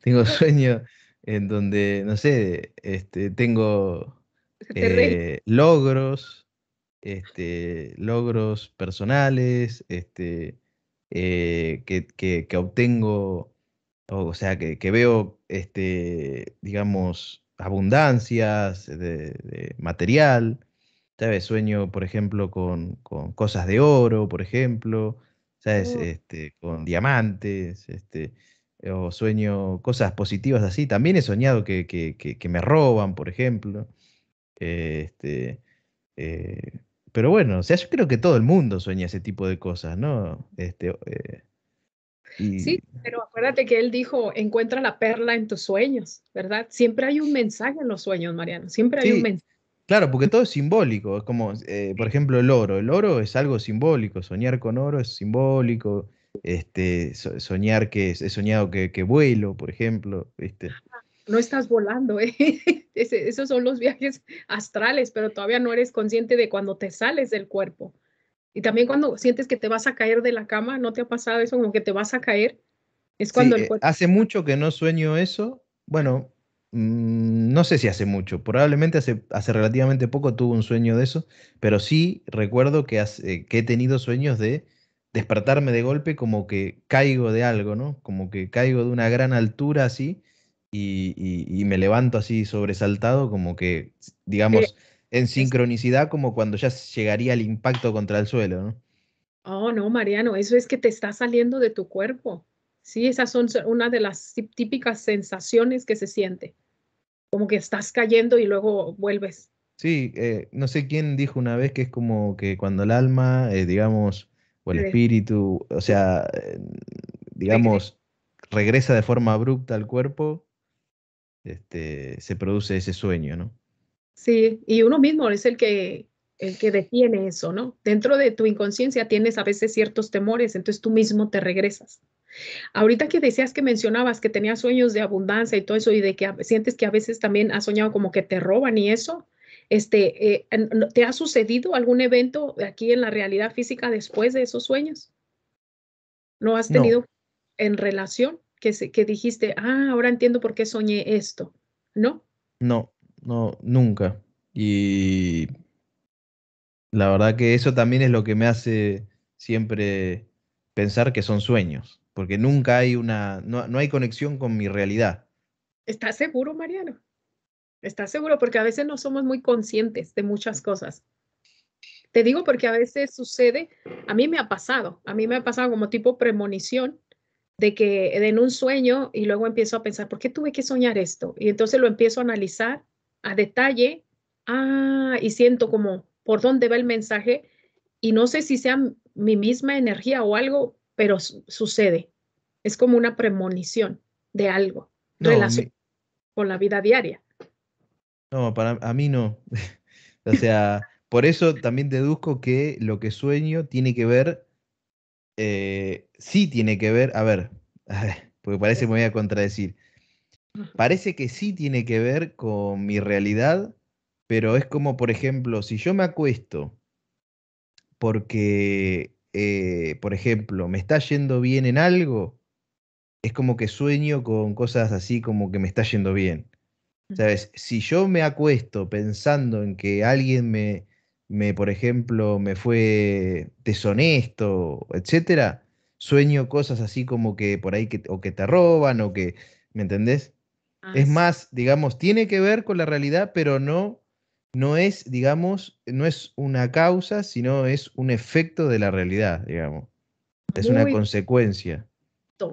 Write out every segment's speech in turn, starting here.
tengo sueños en donde, no sé, este, tengo eh, logros, este, logros personales, este, eh, que, que, obtengo, o, sea, que, veo, este, digamos, abundancias de, material. ¿sabes? Sueño, por ejemplo, con, con, cosas de oro, por ejemplo, ¿sabes? Este, con diamantes, este, o sueño cosas positivas así. También he soñado que, que, me roban, por ejemplo. Este, eh, pero bueno, o sea, yo creo que todo el mundo sueña ese tipo de cosas, ¿no? Este, eh, Sí, pero acuérdate que él dijo, encuentra la perla en tus sueños, ¿verdad? Siempre hay un mensaje en los sueños, Mariano, siempre hay un mensaje. Claro, porque todo es simbólico, es como, eh, por ejemplo, el oro. El oro es algo simbólico, soñar con oro es simbólico, este, soñar que he soñado que, vuelo, por ejemplo. Este. No estás volando, ¿eh? esos son los viajes astrales, pero todavía no eres consciente de cuando te sales del cuerpo. Y también cuando sientes que te vas a caer de la cama, ¿no te ha pasado eso? Como que te vas a caer. Es cuando eh, Hace mucho que no sueño eso. Bueno, mm, no sé si hace mucho. Probablemente hace, hace relativamente poco tuve un sueño de eso. Pero sí recuerdo que eh, he tenido sueños de despertarme de golpe como que caigo de algo, ¿no? Como que caigo de una gran altura así y, me levanto así sobresaltado, como que, digamos, en sincronicidad como cuando ya llegaría el impacto contra el suelo, ¿no? Oh, no, Mariano, eso es que te está saliendo de tu cuerpo. Sí, esas son una de las típicas sensaciones que se siente. Como que estás cayendo y luego vuelves. Sí, eh, no sé quién dijo una vez que es como que cuando el alma, eh, digamos, o el espíritu, o sea, eh, digamos, regresa de forma abrupta al cuerpo, este, se produce ese sueño, ¿no? Sí, y uno mismo es el que, el que detiene eso, ¿no? Dentro de tu inconsciencia tienes a veces ciertos temores, entonces tú mismo te regresas. Ahorita que decías que mencionabas que tenías sueños de abundancia y todo eso y de que sientes que a veces también has soñado como que te roban y eso, este, eh, ¿Te ha sucedido algún evento aquí en la realidad física después de esos sueños? ¿No has tenido en relación que, dijiste, ah, ahora entiendo por qué soñé esto? ¿No? No, no, nunca. Y la verdad que eso también es lo que me hace siempre pensar que son sueños, porque nunca hay una, no, no hay conexión con mi realidad. ¿Estás seguro, Mariano? ¿Estás seguro? Porque a veces no somos muy conscientes de muchas cosas. Te digo porque a veces sucede, a mí me ha pasado, a mí me ha pasado como tipo premonición de que en un sueño y luego empiezo a pensar, ¿por qué tuve que soñar esto? Y entonces lo empiezo a analizar a detalle, ah, y siento como por dónde va el mensaje y no sé si sea mi misma energía o algo, pero sucede. Es como una premonición de algo relacionado con la vida diaria. No, para a mí no. o sea, por eso también deduzco que lo que sueño tiene que ver, eh, sí tiene que ver, a ver, porque parece que me voy a contradecir. Parece que sí tiene que ver con mi realidad, pero es como, por ejemplo, si yo me acuesto porque, eh, por ejemplo, me está yendo bien en algo, es como que sueño con cosas así como que me está yendo bien. ¿Sabes? Si yo me acuesto pensando en que alguien me, me por ejemplo, me fue deshonesto, etcétera, sueño cosas así como que por ahí que, o que te roban o que, ¿me entendés? Ah, es más, digamos, tiene que ver con la realidad, pero no, no es, digamos, no es una causa, sino es un efecto de la realidad, digamos. Es una consecuencia.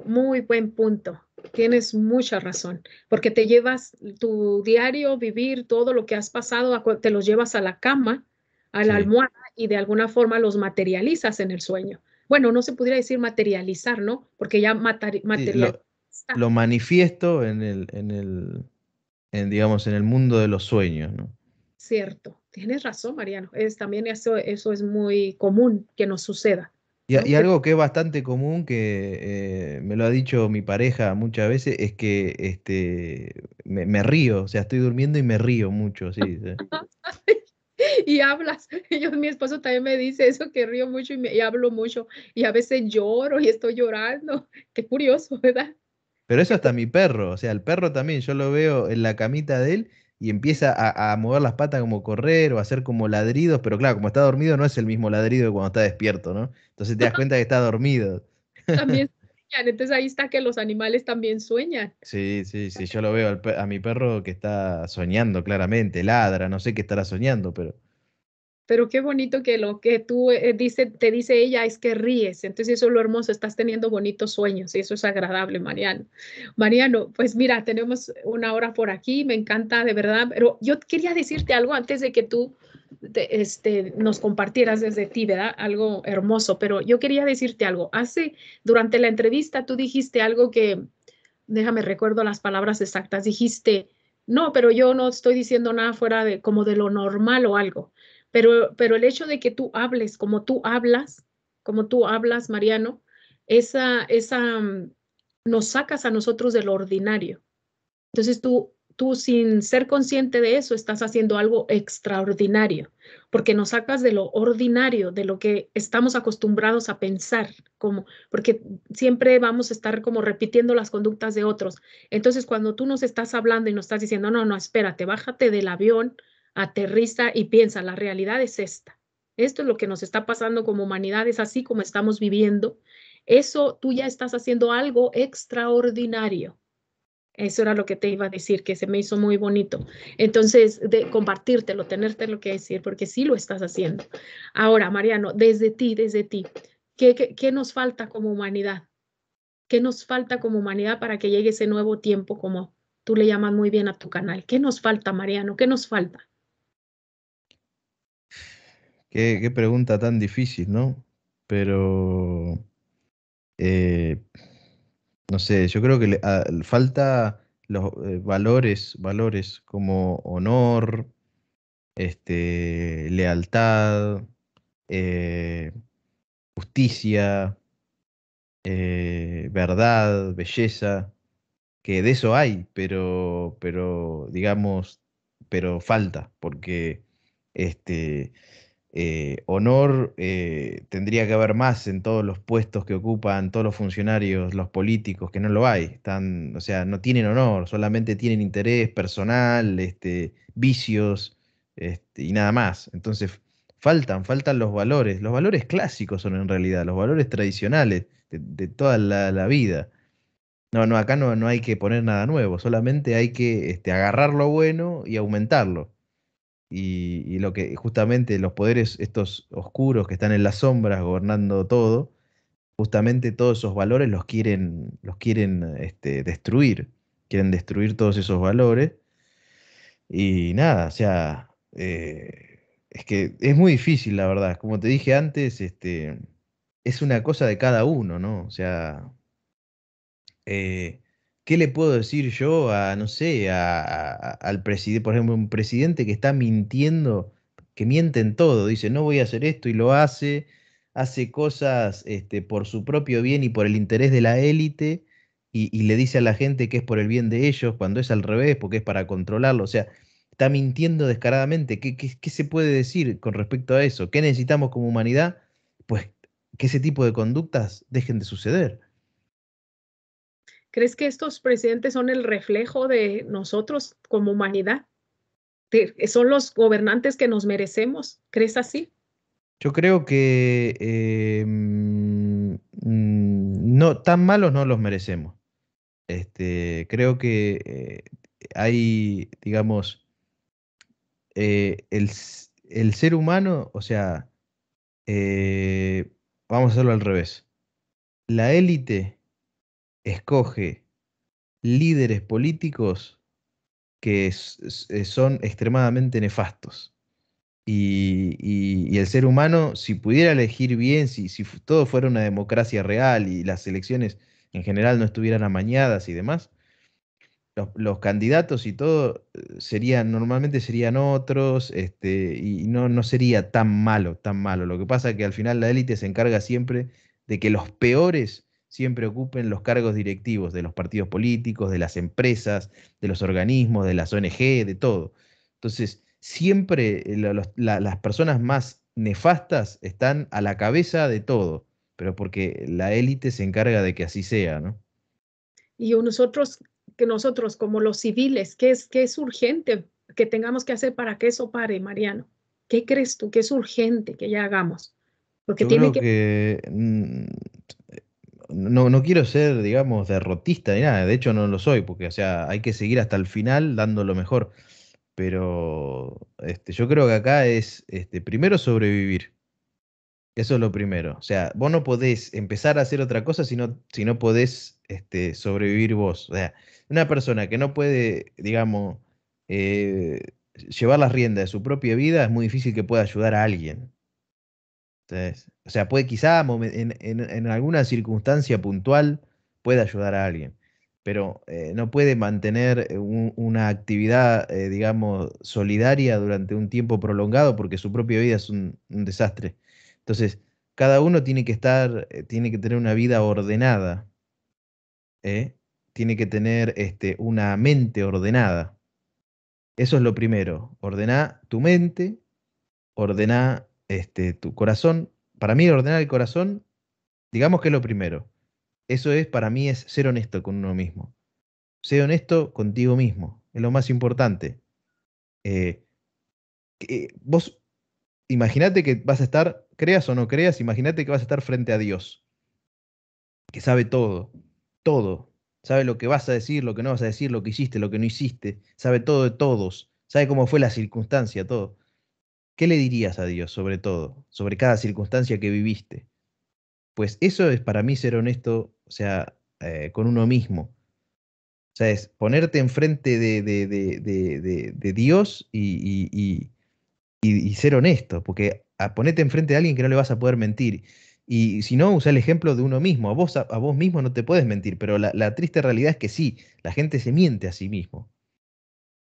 Muy buen punto. Tienes mucha razón, porque te llevas tu diario vivir, todo lo que has pasado, te los llevas a la cama, a la almohada y de alguna forma los materializas en el sueño. Bueno, no se pudiera decir materializar, ¿no? Porque ya lo, manifiesto en el, en el, en, digamos, en el mundo de los sueños, ¿no? Cierto, tienes razón, Mariano. Es, también eso, eso es muy común que nos suceda. Y, algo que es bastante común, que eh, me lo ha dicho mi pareja muchas veces, es que este, me, río, o sea, estoy durmiendo y me río mucho, sí. y hablas, yo, mi esposo también me dice eso, que río mucho y, me, y hablo mucho, y a veces lloro y estoy llorando, qué curioso, ¿verdad? Pero eso hasta mi perro, o sea, el perro también, yo lo veo en la camita de él y empieza a, mover las patas como correr o hacer como ladridos, pero claro, como está dormido no es el mismo ladrido que cuando está despierto, ¿no? Entonces te das cuenta que está dormido. También sueñan, entonces ahí está que los animales también sueñan. Sí, sí, sí, yo lo veo a mi perro que está soñando claramente, ladra, no sé qué estará soñando, pero pero qué bonito que lo que tú eh, dice, te dice ella es que ríes. Entonces eso es lo hermoso, estás teniendo bonitos sueños y eso es agradable, Mariano. Mariano, pues mira, tenemos una hora por aquí, me encanta de verdad, pero yo quería decirte algo antes de que tú este, nos compartieras desde ti, ¿verdad? Algo hermoso, pero yo quería decirte algo. Hace, durante la entrevista tú dijiste algo que, déjame recuerdo las palabras exactas, dijiste... No, pero yo no estoy diciendo nada fuera de como de lo normal o algo pero, el hecho de que tú hables, como tú hablas, como tú hablas, Mariano, esa, esa, mm, nos sacas a nosotros de lo ordinario. Entonces tú, tú sin ser consciente de eso, estás haciendo algo extraordinario, porque nos sacas de lo ordinario, de lo que estamos acostumbrados a pensar, como, porque siempre vamos a estar como repitiendo las conductas de otros. Entonces cuando tú nos estás hablando y nos estás diciendo, no, no, espérate, bájate del avión, aterriza y piensa, la realidad es esta. Esto es lo que nos está pasando como humanidad, es así como estamos viviendo. Eso tú ya estás haciendo algo extraordinario. Eso era lo que te iba a decir, que se me hizo muy bonito. Entonces, de compartírtelo, tenerte lo que decir, porque sí lo estás haciendo. Ahora, Mariano, desde ti, desde ti, qué, qué nos falta como humanidad? ¿Qué nos falta como humanidad para que llegue ese nuevo tiempo, como tú le llamas muy bien a tu canal? ¿Qué nos falta, Mariano? ¿Qué nos falta? Qué, pregunta tan difícil, ¿no? Pero, eh, no sé, yo creo que falta los eh, valores, valores como honor, este, lealtad, eh, justicia, verdad, belleza, que de eso hay, pero, pero digamos, pero falta, porque este, eh, honor eh, tendría que haber más en todos los puestos que ocupan todos los funcionarios, los políticos, que no lo hay. Están, o sea, no tienen honor, solamente tienen interés personal, este, vicios este, y nada más. Entonces, faltan, faltan los valores. Los valores clásicos son en realidad, los valores tradicionales de, toda la, vida. No, no, acá no, no hay que poner nada nuevo, solamente hay que este, agarrar lo bueno y aumentarlo y, lo que justamente los poderes estos oscuros que están en las sombras gobernando todo, justamente todos esos valores los quieren, los quieren este, destruir, quieren destruir todos esos valores. Y nada, o sea, eh, es que es muy difícil, la verdad. Como te dije antes, este, es una cosa de cada uno, ¿no? O sea, eh, ¿qué le puedo decir yo a, no sé, a, al presidente, por ejemplo, un presidente que está mintiendo, que miente en todo, dice, no voy a hacer esto y lo hace, hace cosas este, por su propio bien y por el interés de la élite, y, le dice a la gente que es por el bien de ellos, cuando es al revés, porque es para controlarlo, o sea, está mintiendo descaradamente. qué, qué se puede decir con respecto a eso? ¿Qué necesitamos como humanidad? Pues que ese tipo de conductas dejen de suceder. ¿Crees que estos presidentes son el reflejo de nosotros como humanidad? Eh, ¿Son los gobernantes que nos merecemos? ¿Crees así? Yo creo que em, mm, no, tan malos no los merecemos. Este, creo que eh, hay, digamos, eh, el, el, ser humano, o sea, vamos a hacerlo al revés. La élite escoge líderes políticos que eh, son extremadamente nefastos. Y, el ser humano, si pudiera elegir bien, si, todo fuera una democracia real y las elecciones en general no estuvieran amañadas y demás, los, candidatos y todo eh, serían, normalmente serían otros, este, y no, no sería tan malo, tan malo. Lo que pasa es que al final la élite se encarga siempre de que los peores siempre ocupen los cargos directivos de los partidos políticos, de las empresas, de los organismos, de las ONG, de todo. Entonces, siempre eh, las personas más nefastas están a la cabeza de todo, pero porque la élite se encarga de que así sea, ¿no? Y nosotros, que nosotros como los civiles, ¿qué es, es urgente que tengamos que hacer para que eso pare, Mariano? ¿Qué crees tú que es urgente que ya hagamos? Porque tiene que mm, no, no, quiero ser, digamos, derrotista ni nada, de hecho no lo soy, porque, o sea, hay que seguir hasta el final dando lo mejor, pero este, yo creo que acá es, este, primero, sobrevivir. Eso es lo primero. O sea, vos no podés empezar a hacer otra cosa si no, si no podés este, sobrevivir vos. sea, una persona que no puede, digamos, eh, llevar las riendas de su propia vida, es muy difícil que pueda ayudar a alguien o sea, puede quizá en, alguna circunstancia puntual puede ayudar a alguien, pero eh, no puede mantener eh, una actividad, eh, digamos, solidaria durante un tiempo prolongado porque su propia vida es un, desastre. Entonces, cada uno tiene que estar, tiene que tener una vida ordenada, tiene que tener este, una mente ordenada. Eso es lo primero, Ordena tu mente, ordena este, tu corazón, para mí ordenar el corazón, digamos que es lo primero. Eso es, para mí es ser honesto con uno mismo. Ser honesto contigo mismo, es lo más importante. Eh, vos imagínate que vas a estar, creas o no creas, imagínate que vas a estar frente a Dios, que sabe todo, todo. Sabe lo que vas a decir, lo que no vas a decir, lo que hiciste, lo que no hiciste. Sabe todo de todos. Sabe cómo fue la circunstancia, todo. ¿Qué le dirías a Dios sobre todo, sobre cada circunstancia que viviste? Pues eso es para mí ser honesto, o sea, eh, con uno mismo. O sea, es ponerte enfrente de, de, Dios y, ser honesto, porque a ah, ponerte enfrente de alguien que no le vas a poder mentir. Y si no, usa el ejemplo de uno mismo. A vos, vos mismo no te puedes mentir, pero la, triste realidad es que sí, la gente se miente a sí mismo.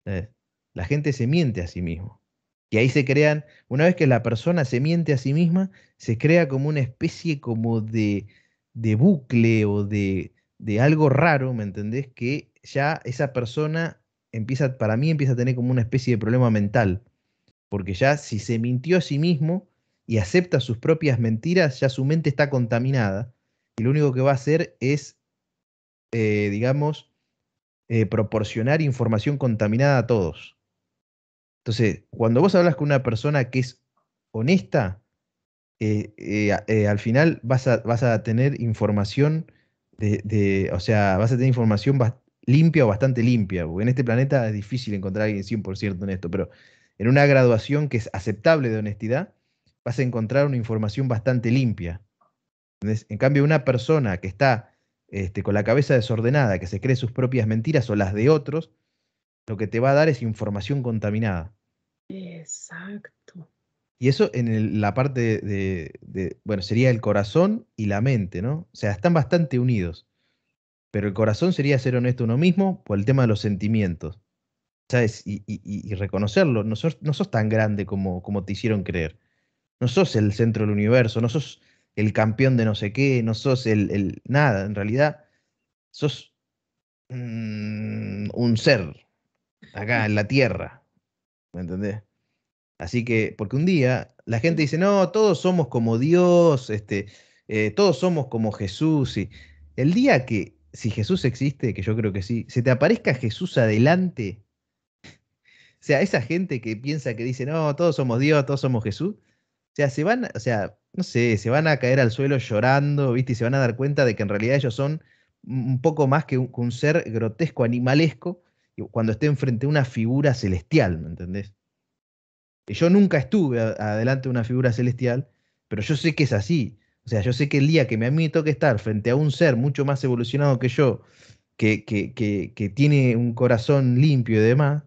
Eh, la gente se miente a sí mismo. Y ahí se crean, una vez que la persona se miente a sí misma, se crea como una especie como de, de bucle o de, de algo raro, ¿me entendés? Que ya esa persona empieza, para mí empieza a tener como una especie de problema mental. Porque ya si se mintió a sí mismo y acepta sus propias mentiras, ya su mente está contaminada. Y lo único que va a hacer es, eh, digamos, eh, proporcionar información contaminada a todos. Entonces, cuando vos hablas con una persona que es honesta, eh, eh, eh, al final vas a, tener información de, o sea, vas a tener información limpia o bastante limpia, en este planeta es difícil encontrar a alguien 100% honesto, pero en una graduación que es aceptable de honestidad, vas a encontrar una información bastante limpia. En cambio, una persona que está este, con la cabeza desordenada, que se cree sus propias mentiras o las de otros, lo que te va a dar es información contaminada. Exacto. Y eso en la parte de, bueno, sería el corazón y la mente, ¿no? O sea, están bastante unidos. Pero el corazón sería ser honesto uno mismo por el tema de los sentimientos. ¿Sabes? Y, y, reconocerlo. No sos, no tan grande como, como te hicieron creer. No sos el centro del universo, no sos el campeón de no sé qué, no sos el, nada. En realidad, sos mm, un ser, acá en la tierra. ¿Me entendés? Así que, porque un día la gente dice, no, todos somos como Dios, este, eh, todos somos como Jesús. Y el día que, si Jesús existe, que yo creo que sí, se te aparezca Jesús adelante, o sea, esa gente que piensa que dice, no, todos somos Dios, todos somos Jesús, o sea, se van, o sea, no sé, se van a caer al suelo llorando, ¿viste? Y se van a dar cuenta de que en realidad ellos son un poco más que un ser grotesco, animalesco, cuando esté enfrente de una figura celestial, ¿me entendés? Yo nunca estuve adelante de una figura celestial, pero yo sé que es así. O sea, yo sé que el día que me a mí toque estar frente a un ser mucho más evolucionado que yo, que, que, tiene un corazón limpio y demás,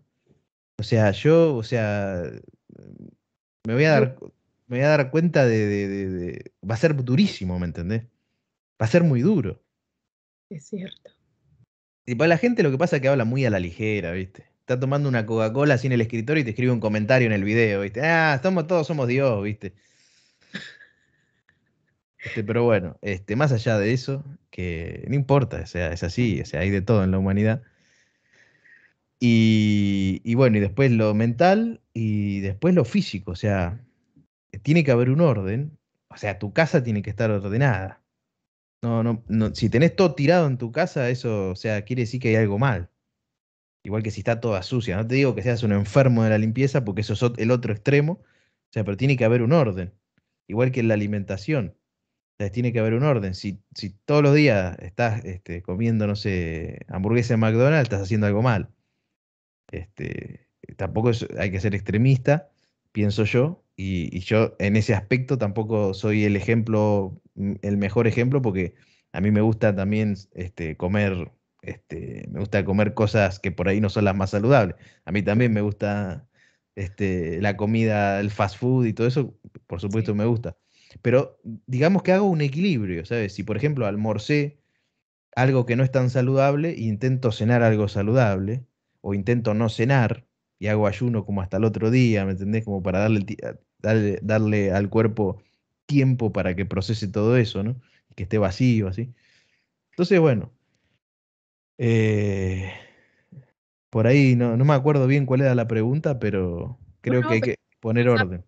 o sea, yo, o sea, me voy a dar, me voy a dar cuenta de, va a ser durísimo, ¿me entendés? Va a ser muy duro. Es cierto. Y para la gente lo que pasa es que habla muy a la ligera, ¿viste? Está tomando una Coca-Cola así en el escritorio y te escribe un comentario en el video, ¿viste? Ah, estamos todos, somos Dios, ¿viste? Este, pero bueno, este, más allá de eso, que no importa, o sea, es así, o hay de todo en la humanidad. Y, y, bueno, y después lo mental y después lo físico, o sea, tiene que haber un orden, o sea, tu casa tiene que estar ordenada. No, no, si tenés todo tirado en tu casa, eso, o sea, quiere decir que hay algo mal. Igual que si está toda sucia. No te digo que seas un enfermo de la limpieza, porque eso es el otro extremo. O sea, pero tiene que haber un orden. Igual que en la alimentación. tiene que haber un orden. Si, si todos los días estás este, comiendo, no sé, hamburguesa en McDonald's, estás haciendo algo mal. Este, tampoco hay que ser extremista, pienso yo. Y, y yo en ese aspecto tampoco soy el ejemplo Mm, el mejor ejemplo porque a mí me gusta también este, comer, este, me gusta comer cosas que por ahí no son las más saludables. A mí también me gusta este, la comida, el fast food y todo eso, por supuesto me gusta. Pero digamos que hago un equilibrio, ¿sabes? Si por ejemplo almorcé algo que no es tan saludable, intento cenar algo saludable, o intento no cenar y hago ayuno como hasta el otro día, ¿me entendés? Como para darle, darle, darle al cuerpo tiempo para que procese todo eso, ¿no? Que esté vacío, así. Entonces, bueno. Eh, por ahí no, no, me acuerdo bien cuál era la pregunta, pero creo que hay que poner orden.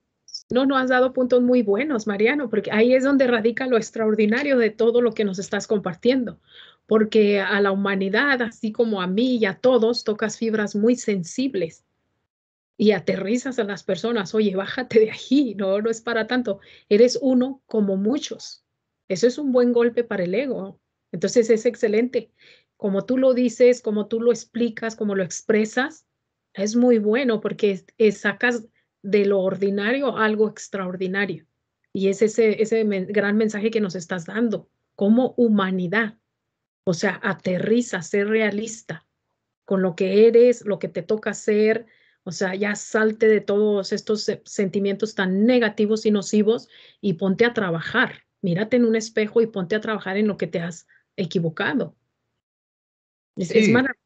No, no has dado puntos muy buenos, Mariano, porque ahí es donde radica lo extraordinario de todo lo que nos estás compartiendo. Porque a la humanidad, así como a mí y a todos, tocas fibras muy sensibles y aterrizas a las personas, oye, bájate de aquí, no, no es para tanto, eres uno como muchos. Eso es un buen golpe para el ego. Entonces es excelente. Como tú lo dices, como tú lo explicas, como lo expresas, es muy bueno porque sacas de lo ordinario algo extraordinario. Y es ese, ese gran mensaje que nos estás dando como humanidad. O sea, aterriza, ser realista con lo que eres, lo que te toca hacer, o sea, ya salte de todos estos sentimientos tan negativos y nocivos y ponte a trabajar. Mírate en un espejo y ponte a trabajar en lo que te has equivocado. Es, maravilloso.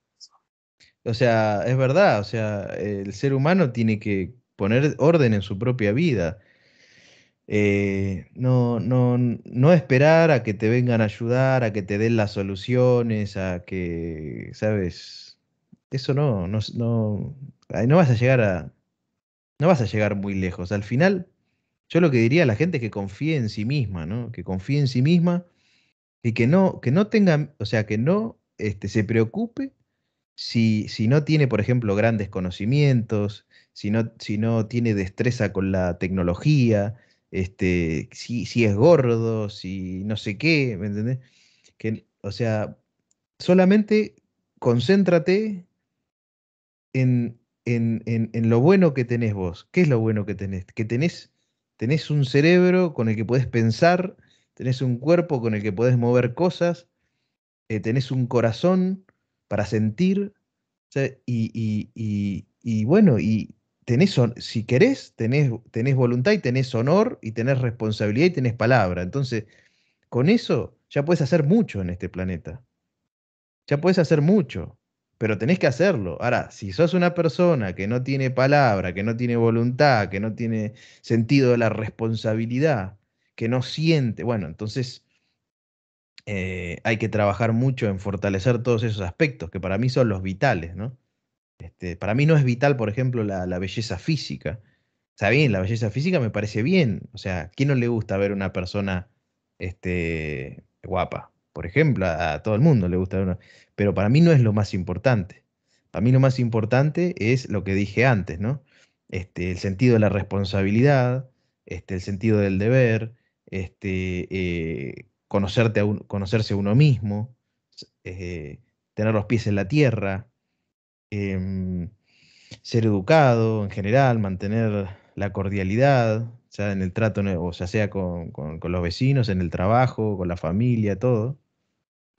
O sea, es verdad, o sea, el ser humano tiene que poner orden en su propia vida. Eh, no, no, no esperar a que te vengan a ayudar, a que te den las soluciones, a que, ¿sabes? Eso no, no, no, no vas a llegar a. No vas a llegar muy lejos. Al final, yo lo que diría a la gente es que confíe en sí misma, ¿no? Que confíe en sí misma y que no, que no tenga, o sea, que no este, se preocupe si, si no tiene, por ejemplo, grandes conocimientos, si no, si no tiene destreza con la tecnología, este, si, si es gordo, si no sé qué, ¿me entendés? Que, o sea, solamente concéntrate en, en, lo bueno que tenés vos. ¿Qué es lo bueno que tenés? Que tenés, tenés un cerebro con el que podés pensar, tenés un cuerpo con el que podés mover cosas, eh, tenés un corazón para sentir, y, y, bueno, y tenés, si querés, tenés, tenés voluntad y tenés honor y tenés responsabilidad y tenés palabra. Entonces, con eso ya puedes hacer mucho en este planeta. Ya puedes hacer mucho pero tenés que hacerlo. Ahora, si sos una persona que no tiene palabra, que no tiene voluntad, que no tiene sentido de la responsabilidad, que no siente, bueno, entonces eh, hay que trabajar mucho en fortalecer todos esos aspectos que para mí son los vitales, ¿no? Este, para mí no es vital, por ejemplo, la, belleza física. Está bien, la belleza física me parece bien. O sea, quién no le gusta ver una persona este, guapa? por ejemplo, a, todo el mundo le gusta uno, pero para mí no es lo más importante. Para mí lo más importante es lo que dije antes, ¿no? Este, el sentido de la responsabilidad, este, el sentido del deber, este, eh, conocerte conocerse a uno mismo, eh, tener los pies en la tierra, em, ser educado en general, mantener la cordialidad, ya en el trato, o sea, sea con los vecinos, en el trabajo, con la familia, todo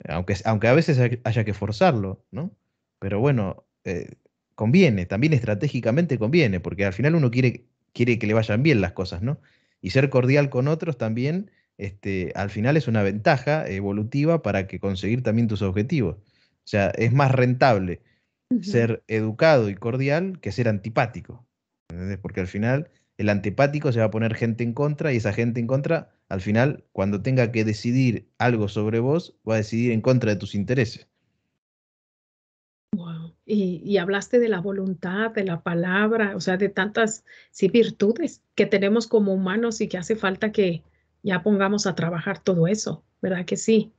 aunque, a veces haya que forzarlo, ¿no? Pero bueno, eh, conviene, también estratégicamente conviene, porque al final uno quiere, quiere que le vayan bien las cosas, ¿no? Y ser cordial con otros también, este, al final es una ventaja evolutiva para que conseguir también tus objetivos. O sea, es más rentable ser educado y cordial que ser antipático, Porque al final el antipático se va a poner gente en contra y esa gente en contra, al final, cuando tenga que decidir algo sobre vos, va a decidir en contra de tus intereses. Wow. Y, hablaste de la voluntad, de la palabra, o sea, de tantas virtudes que tenemos como humanos y que hace falta que ya pongamos a trabajar todo eso, ¿verdad que sí?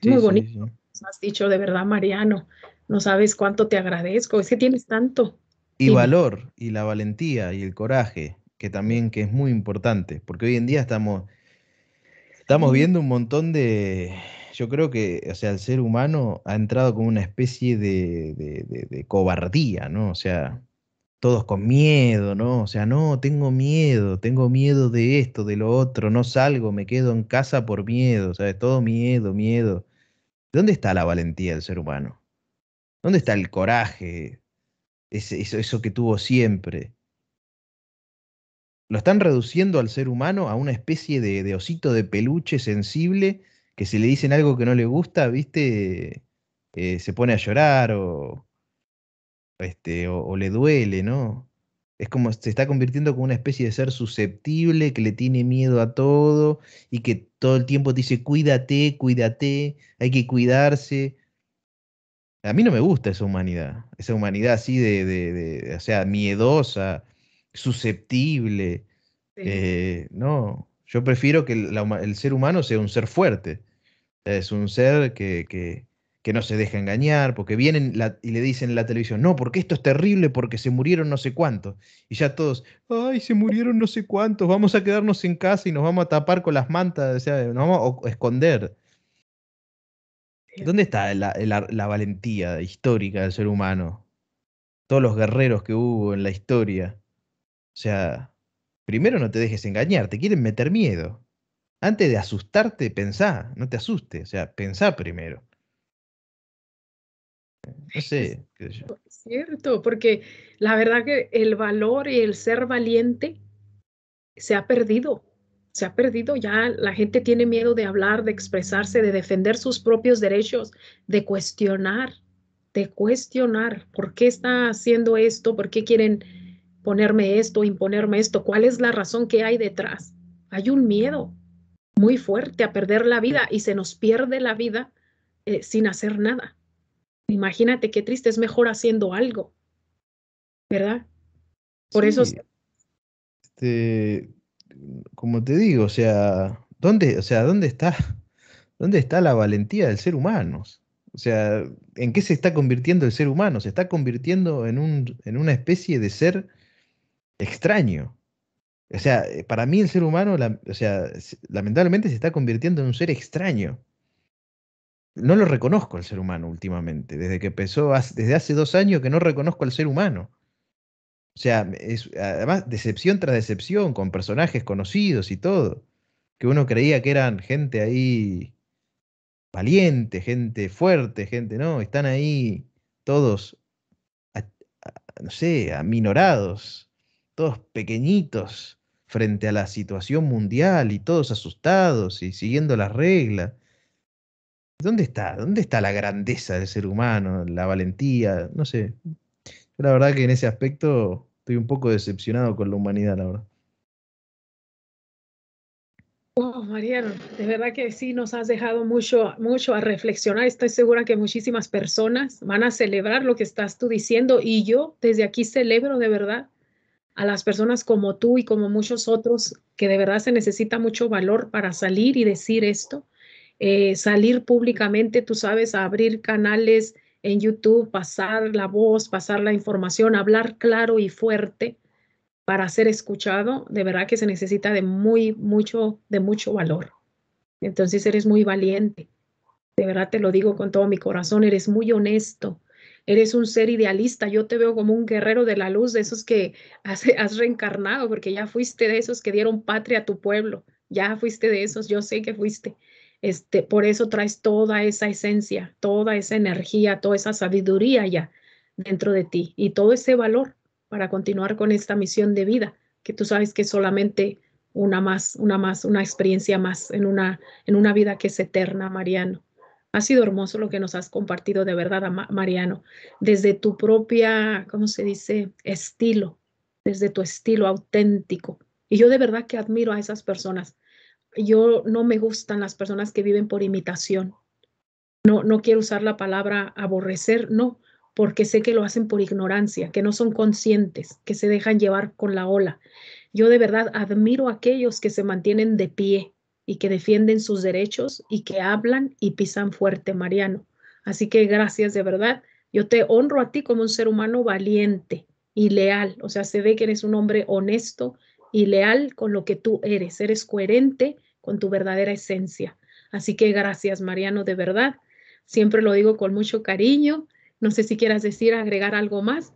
sí Muy bonito. Has dicho de verdad, Mariano, no sabes cuánto te agradezco, es que tienes tanto y valor, y la valentía, y el coraje, que también que es muy importante, porque hoy en día estamos, estamos viendo un montón de, yo creo que, o sea, el ser humano ha entrado como una especie de, cobardía, ¿no? O sea, todos con miedo, ¿no? O sea, no, tengo miedo, tengo miedo de esto, de lo otro, no salgo, me quedo en casa por miedo, O sea, Todo miedo, miedo. ¿Dónde está la valentía del ser humano? ¿Dónde está el coraje? eso, que tuvo siempre. Lo están reduciendo al ser humano a una especie de, osito de peluche sensible que si le dicen algo que no le gusta, viste, eh, se pone a llorar o, este, le duele, ¿no? Es como se está convirtiendo como una especie de ser susceptible que le tiene miedo a todo y que todo el tiempo dice cuídate, cuídate, hay que cuidarse, a mí no me gusta esa humanidad, esa humanidad así de, o sea, miedosa, susceptible. Eh, no, yo prefiero que el ser humano sea un ser fuerte, es un ser que, no se deja engañar, porque vienen y le dicen en la televisión, no, porque esto es terrible, porque se murieron no sé cuántos. Y ya todos, ay, se murieron no sé cuántos, vamos a quedarnos en casa y nos vamos a tapar con las mantas, o sea, nos vamos a esconder. ¿Dónde está la, valentía histórica del ser humano? Todos los guerreros que hubo en la historia. O sea, primero no te dejes engañar, te quieren meter miedo. Antes de asustarte, pensá, no te asustes, o sea, pensá primero. No sé. Qué cierto, porque la verdad que el valor y el ser valiente se ha perdido se ha perdido ya, la gente tiene miedo de hablar, de expresarse, de defender sus propios derechos, de cuestionar, de cuestionar por qué está haciendo esto, por qué quieren ponerme esto, imponerme esto, cuál es la razón que hay detrás. Hay un miedo muy fuerte a perder la vida y se nos pierde la vida eh, sin hacer nada. Imagínate qué triste, es mejor haciendo algo, ¿verdad? Por eso... Este, como te digo, o sea, ¿dónde, o sea, ¿dónde está? ¿Dónde está la valentía del ser humano? O sea, ¿en qué se está convirtiendo el ser humano? Se está convirtiendo en, un, en una especie de ser extraño. O sea, eh, para mí el ser humano, o sea, lamentablemente se está convirtiendo en un ser extraño. No lo reconozco al ser humano últimamente, desde que empezó, desde hace dos años que no reconozco al ser humano. O sea, además, decepción tras decepción, con personajes conocidos y todo, que uno creía que eran gente ahí valiente, gente fuerte, gente, no, están ahí todos, no sé, aminorados, todos pequeñitos frente a la situación mundial y todos asustados y siguiendo las reglas. ¿Dónde está? ¿Dónde está la grandeza del ser humano, la valentía? No sé, la verdad que en ese aspecto estoy un poco decepcionado con la humanidad, la verdad. Oh, Mariano, de verdad que sí nos has dejado mucho, mucho a reflexionar. Estoy segura que muchísimas personas van a celebrar lo que estás tú diciendo y yo desde aquí celebro de verdad a las personas como tú y como muchos otros que de verdad se necesita mucho valor para salir y decir esto, eh, salir públicamente, tú sabes, abrir canales, en YouTube, pasar la voz, pasar la información, hablar claro y fuerte para ser escuchado, de verdad que se necesita de muy mucho de mucho valor. Entonces eres muy valiente. De verdad te lo digo con todo mi corazón, eres muy honesto. Eres un ser idealista, yo te veo como un guerrero de la luz, de esos que has, has reencarnado, porque ya fuiste de esos que dieron patria a tu pueblo, ya fuiste de esos, yo sé que fuiste. Este, por eso traes toda esa esencia, toda esa energía, toda esa sabiduría ya dentro de ti y todo ese valor para continuar con esta misión de vida, que tú sabes que es solamente una más, una más, una experiencia más en una, en una vida que es eterna, Mariano. Ha sido hermoso lo que nos has compartido de verdad, Mariano, desde tu propia, ¿cómo se dice? Estilo, desde tu estilo auténtico. Y yo de verdad que admiro a esas personas yo no me gustan las personas que viven por imitación. No, no quiero usar la palabra aborrecer, no, porque sé que lo hacen por ignorancia, que no son conscientes, que se dejan llevar con la ola. Yo de verdad admiro a aquellos que se mantienen de pie y que defienden sus derechos y que hablan y pisan fuerte, Mariano. Así que gracias de verdad. Yo te honro a ti como un ser humano valiente y leal. O sea, se ve que eres un hombre honesto y leal con lo que tú eres. Eres coherente con tu verdadera esencia. Así que gracias, Mariano, de verdad. Siempre lo digo con mucho cariño. No sé si quieras decir, agregar algo más.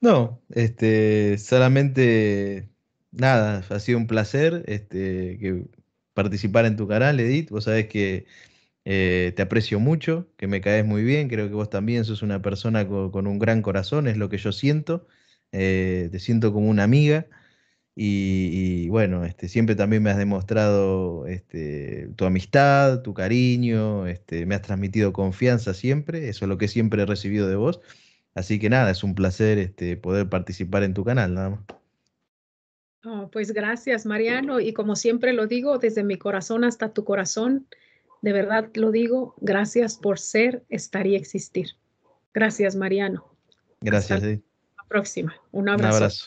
No, este, solamente nada, ha sido un placer este, que participar en tu canal, Edith. Vos sabés que eh, te aprecio mucho, que me caes muy bien. Creo que vos también sos una persona con, un gran corazón, es lo que yo siento. Eh, te siento como una amiga. Y, bueno, este, siempre también me has demostrado este, tu amistad, tu cariño, este, me has transmitido confianza siempre, eso es lo que siempre he recibido de vos. Así que nada, es un placer este, poder participar en tu canal, nada más. Ah, pues gracias, Mariano. Y como siempre lo digo, desde mi corazón hasta tu corazón, de verdad lo digo, gracias por ser, estar y existir. Gracias, Mariano. Gracias. Hasta la próxima. Un abrazo. Un abrazo